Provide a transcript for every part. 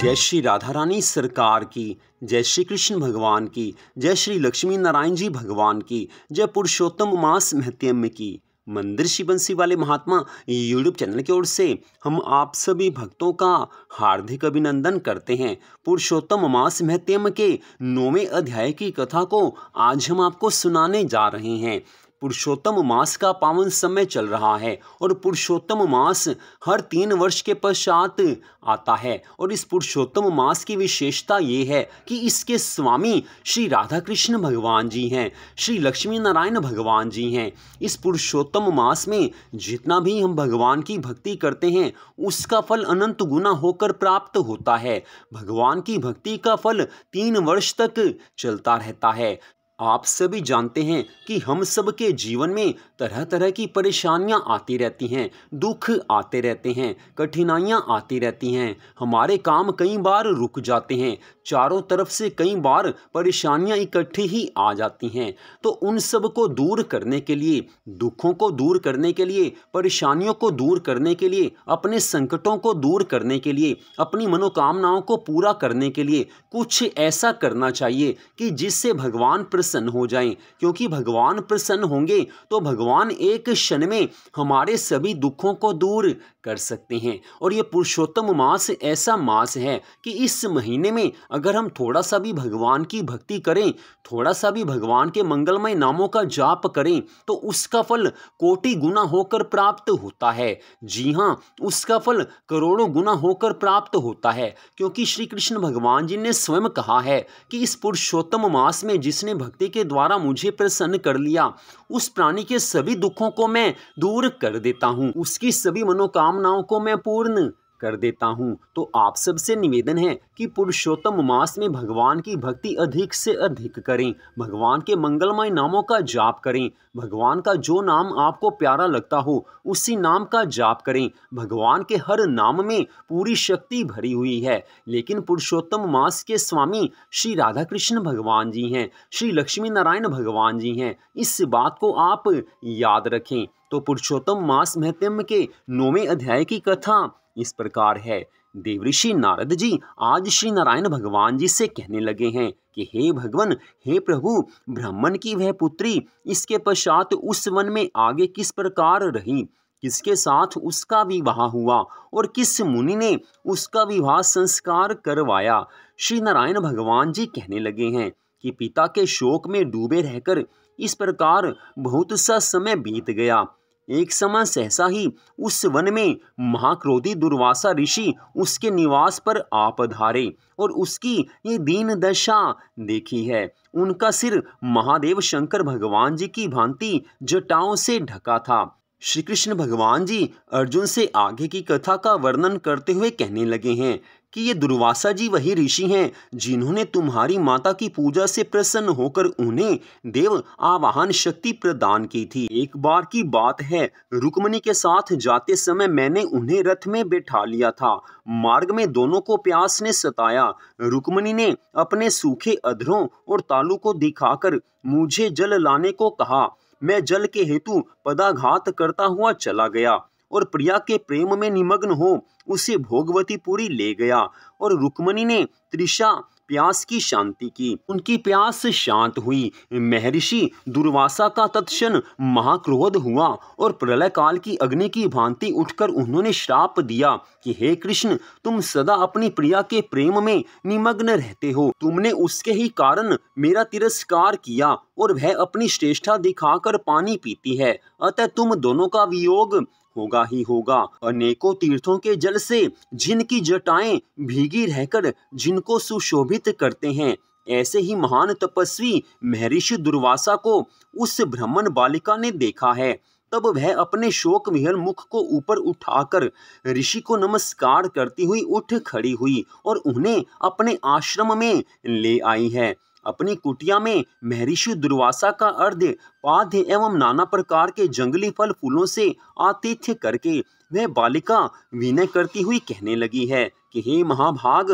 जय श्री राधा रानी सरकार की जय श्री कृष्ण भगवान की जय श्री लक्ष्मी नारायण जी भगवान की जय पुरुषोत्तम मास महत्यम की मंदिर शिवंशी बंसी वाले महात्मा यूट्यूब चैनल की ओर से हम आप सभी भक्तों का हार्दिक अभिनंदन करते हैं पुरुषोत्तम मास महत्यम के नौवें अध्याय की कथा को आज हम आपको सुनाने जा रहे हैं पुरुषोत्तम मास का पावन समय चल रहा है और पुरुषोत्तम मास हर तीन वर्ष के पश्चात आता है और इस पुरुषोत्तम मास की विशेषता ये है कि इसके स्वामी श्री राधा कृष्ण भगवान जी हैं श्री लक्ष्मी नारायण भगवान जी हैं इस पुरुषोत्तम मास में जितना भी हम भगवान की भक्ति करते हैं उसका फल अनंत गुना होकर प्राप्त होता है भगवान की भक्ति का फल तीन वर्ष तक चलता रहता है आप सभी जानते हैं कि हम सब के जीवन में तरह तरह की परेशानियां आती रहती हैं दुख आते रहते हैं कठिनाइयां आती रहती हैं हमारे काम कई बार रुक जाते हैं चारों तरफ से कई बार परेशानियां इकट्ठी ही आ जाती हैं तो उन सब को दूर करने के लिए दुखों को दूर करने के लिए परेशानियों को दूर करने के लिए अपने संकटों को दूर करने के लिए अपनी मनोकामनाओं को पूरा करने के लिए कुछ ऐसा करना चाहिए कि जिससे भगवान प्रसन्न प्रसन्न हो जाएं क्योंकि भगवान प्रसन्न होंगे तो भगवान एक क्षण में हमारे सभी दुखों को दूर कर सकते हैं और ये पुरुषोत्तम मास ऐसा मास है कि इस महीने में अगर हम थोड़ा सा भी भगवान की भक्ति करें थोड़ा सा भी भगवान के मंगलमय नामों का जाप करें तो उसका फल कोटि गुना होकर प्राप्त होता है जी हाँ उसका फल करोड़ों गुना होकर प्राप्त होता है क्योंकि श्री कृष्ण भगवान जी ने स्वयं कहा है कि इस पुरुषोत्तम मास में जिसने भक्ति के द्वारा मुझे प्रसन्न कर लिया उस प्राणी के सभी दुखों को मैं दूर कर देता हूँ उसकी सभी मनोकामना कामनाओं को मैं पूर्ण कर देता हूँ तो आप सबसे निवेदन है कि पुरुषोत्तम मास में भगवान की भक्ति अधिक से अधिक करें भगवान के मंगलमय नामों का जाप करें भगवान का जो नाम आपको प्यारा लगता हो उसी नाम का जाप करें भगवान के हर नाम में पूरी शक्ति भरी हुई है लेकिन पुरुषोत्तम मास के स्वामी श्री राधा कृष्ण भगवान जी हैं श्री लक्ष्मी नारायण भगवान जी हैं इस बात को आप याद रखें तो पुरुषोत्तम मास महत्म के नौवें अध्याय की कथा इस प्रकार है देवऋषि नारद जी आज श्री नारायण भगवान जी से कहने लगे हैं कि हे भगवान हे प्रभु ब्राह्मण की वह पुत्री इसके पश्चात उस वन में आगे किस प्रकार रही किसके साथ उसका विवाह हुआ और किस मुनि ने उसका विवाह संस्कार करवाया श्री नारायण भगवान जी कहने लगे हैं कि पिता के शोक में डूबे रहकर इस प्रकार बहुत सा समय बीत गया एक समय सहसा ही उस वन में महाक्रोधी दुर्वासा ऋषि उसके निवास पर आ पधारे और उसकी ये दीन दशा देखी है उनका सिर महादेव शंकर भगवान जी की भांति जटाओं से ढका था श्री कृष्ण भगवान जी अर्जुन से आगे की कथा का वर्णन करते हुए कहने लगे हैं कि ये दुर्वासा जी वही ऋषि हैं जिन्होंने तुम्हारी माता की पूजा से प्रसन्न होकर उन्हें देव आवाहन शक्ति प्रदान की थी एक बार की बात है रुक्मणी के साथ जाते समय मैंने उन्हें रथ में बैठा लिया था मार्ग में दोनों को प्यास ने सताया रुक्मणी ने अपने सूखे अधरों और तालू को दिखाकर मुझे जल लाने को कहा मैं जल के हेतु पदाघात करता हुआ चला गया और प्रिया के प्रेम में निमग्न हो उसे भोगवती पूरी ले गया और रुक्मणी ने त्रिषा प्यास की शांति की उनकी प्यास शांत हुई महर्षि दुर्वासा का तत्क्षण महाक्रोध हुआ और प्रलय काल की अग्नि की भांति उठकर उन्होंने श्राप दिया कि हे कृष्ण तुम सदा अपनी प्रिया के प्रेम में निमग्न रहते हो तुमने उसके ही कारण मेरा तिरस्कार किया और वह अपनी श्रेष्ठा दिखाकर पानी पीती है अतः तुम दोनों का वियोग होगा ही होगा अनेकों तीर्थों के जल से जिनकी जटाएं भीगी रहकर जिनको सुशोभित करते हैं ऐसे ही महान तपस्वी महर्षि दुर्वासा को उस ब्राह्मण बालिका ने देखा है तब वह अपने शोक विहल मुख को ऊपर उठाकर ऋषि को नमस्कार करती हुई उठ खड़ी हुई और उन्हें अपने आश्रम में ले आई है अपनी कुटिया में महर्षि दुर्वासा का अर्ध पाद्य एवं नाना प्रकार के जंगली फल फूलों से आतिथ्य करके वह बालिका विनय करती हुई कहने लगी है कि हे महाभाग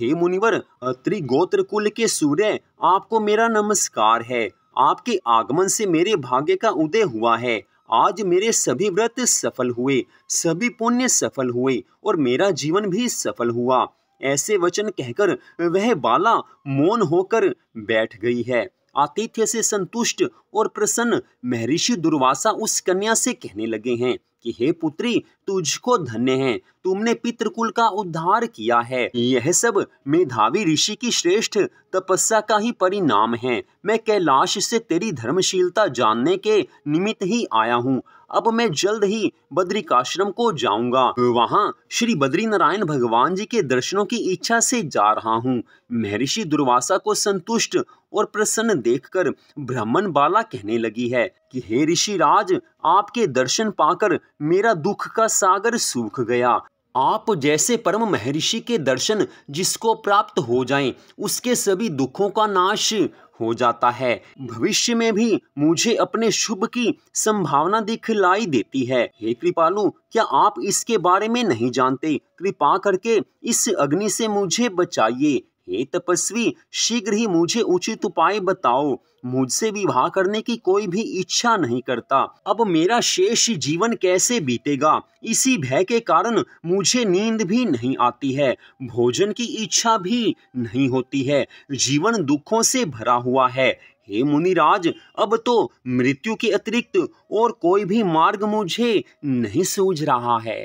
हे मुनिवर त्रिगोत्र कुल के सूर्य आपको मेरा नमस्कार है आपके आगमन से मेरे भाग्य का उदय हुआ है आज मेरे सभी व्रत सफल हुए सभी पुण्य सफल हुए और मेरा जीवन भी सफल हुआ ऐसे वचन कहकर वह बाला मौन होकर बैठ गई है आतिथ्य से संतुष्ट और प्रसन्न महर्षि दुर्वासा उस कन्या से कहने लगे हैं कि हे पुत्री तुझको धन्य है तुमने पितृकुल का उद्धार किया है यह सब मेधावी ऋषि की श्रेष्ठ तपस्या का ही परिणाम है मैं कैलाश से तेरी धर्मशीलता जानने के निमित्त ही आया हूँ अब मैं जल्द ही काश्रम को जाऊंगा वहाँ श्री बद्री नारायण भगवान जी के दर्शनों की इच्छा से जा रहा हूँ महर्षि दुर्वासा को संतुष्ट और प्रसन्न देखकर ब्राह्मण बाला कहने लगी है कि हे ऋषि राज आपके दर्शन पाकर मेरा दुख का सागर सूख गया आप जैसे परम महर्षि के दर्शन जिसको प्राप्त हो जाएं उसके सभी दुखों का नाश हो जाता है भविष्य में भी मुझे अपने शुभ की संभावना दिखलाई देती है हे कृपालु क्या आप इसके बारे में नहीं जानते कृपा करके इस अग्नि से मुझे बचाइए हे तपस्वी शीघ्र ही मुझे उचित उपाय बताओ मुझसे विवाह करने की कोई भी इच्छा नहीं करता अब मेरा शेष जीवन कैसे बीतेगा इसी भय के कारण मुझे नींद भी नहीं आती है भोजन की इच्छा भी नहीं होती है जीवन दुखों से भरा हुआ है हे मुनिराज अब तो मृत्यु के अतिरिक्त और कोई भी मार्ग मुझे नहीं सूझ रहा है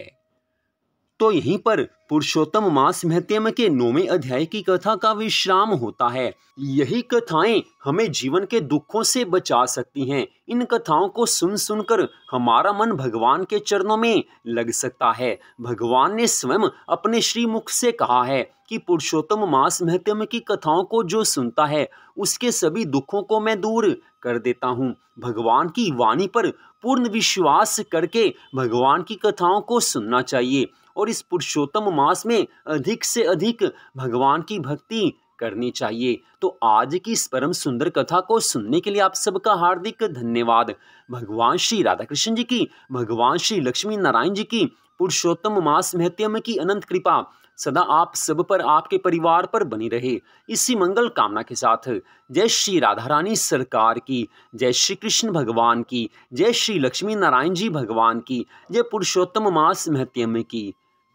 तो यहीं पर पुरुषोत्तम मास महत्यम के नौवे अध्याय की कथा का विश्राम होता है यही कथाएं हमें जीवन के दुखों से बचा सकती हैं इन कथाओं को सुन सुनकर हमारा मन भगवान के चरणों में लग सकता है भगवान ने स्वयं अपने श्री मुख से कहा है कि पुरुषोत्तम मास महत्यम की कथाओं को जो सुनता है उसके सभी दुखों को मैं दूर कर देता हूँ भगवान की वाणी पर पूर्ण विश्वास करके भगवान की कथाओं को सुनना चाहिए और इस पुरुषोत्तम मास में अधिक से अधिक भगवान की भक्ति करनी चाहिए तो आज की इस परम सुंदर कथा को सुनने के लिए आप सबका हार्दिक धन्यवाद भगवान श्री राधा कृष्ण जी की भगवान श्री लक्ष्मी नारायण जी की पुरुषोत्तम मास महत्यम की अनंत कृपा सदा आप सब पर आपके परिवार पर बनी रहे इसी मंगल कामना के साथ जय श्री राधा रानी सरकार की जय श्री कृष्ण भगवान की जय श्री लक्ष्मी नारायण जी भगवान की जय पुरुषोत्तम मास महत्यम की